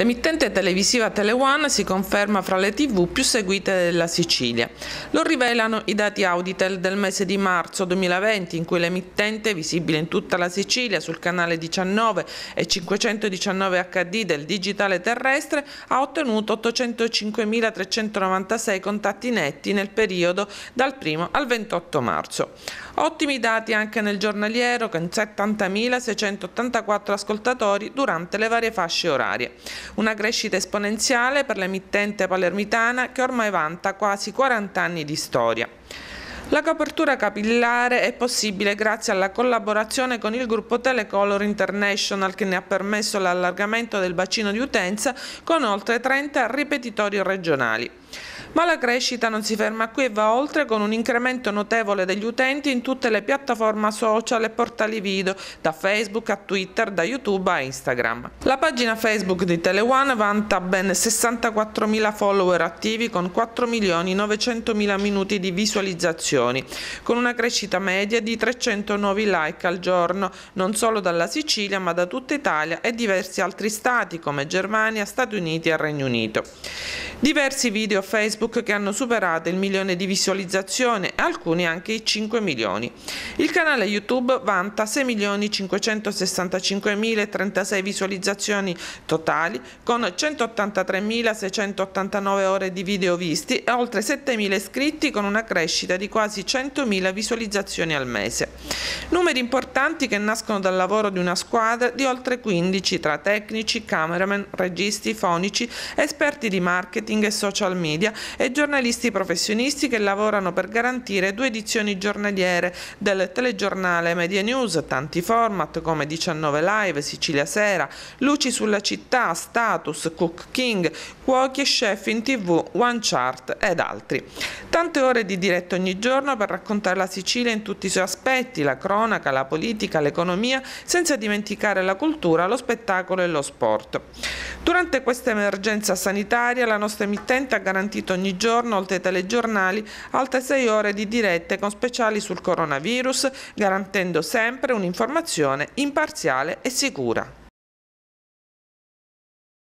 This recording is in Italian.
L'emittente televisiva Tele1 si conferma fra le tv più seguite della Sicilia. Lo rivelano i dati Auditel del mese di marzo 2020 in cui l'emittente, visibile in tutta la Sicilia sul canale 19 e 519 HD del digitale terrestre, ha ottenuto 805.396 contatti netti nel periodo dal 1 al 28 marzo. Ottimi dati anche nel giornaliero con 70.684 ascoltatori durante le varie fasce orarie. Una crescita esponenziale per l'emittente palermitana che ormai vanta quasi 40 anni di storia. La copertura capillare è possibile grazie alla collaborazione con il gruppo Telecolor International che ne ha permesso l'allargamento del bacino di utenza con oltre 30 ripetitori regionali. Ma la crescita non si ferma qui e va oltre con un incremento notevole degli utenti in tutte le piattaforme social e portali video, da Facebook a Twitter, da YouTube a Instagram. La pagina Facebook di Telewan vanta ben 64.000 follower attivi con 4.900.000 minuti di visualizzazioni, con una crescita media di 300 nuovi like al giorno, non solo dalla Sicilia ma da tutta Italia e diversi altri stati come Germania, Stati Uniti e Regno Unito. Diversi video Facebook che hanno superato il milione di visualizzazioni e alcuni anche i 5 milioni. Il canale YouTube vanta 6.565.036 visualizzazioni totali con 183.689 ore di video visti e oltre 7.000 iscritti con una crescita di quasi 100.000 visualizzazioni al mese. Numeri importanti che nascono dal lavoro di una squadra di oltre 15 tra tecnici, cameraman, registi, fonici, esperti di marketing e social media e giornalisti professionisti che lavorano per garantire due edizioni giornaliere del telegiornale Media News, tanti format come 19 Live, Sicilia Sera, Luci sulla città, Status, Cook King, Cuochi e Chef in TV, One Chart ed altri. Tante ore di diretta ogni giorno per raccontare la Sicilia in tutti i suoi aspetti, la cronaca, cronaca, la politica, l'economia, senza dimenticare la cultura, lo spettacolo e lo sport. Durante questa emergenza sanitaria la nostra emittente ha garantito ogni giorno, oltre ai telegiornali, altre sei ore di dirette con speciali sul coronavirus, garantendo sempre un'informazione imparziale e sicura.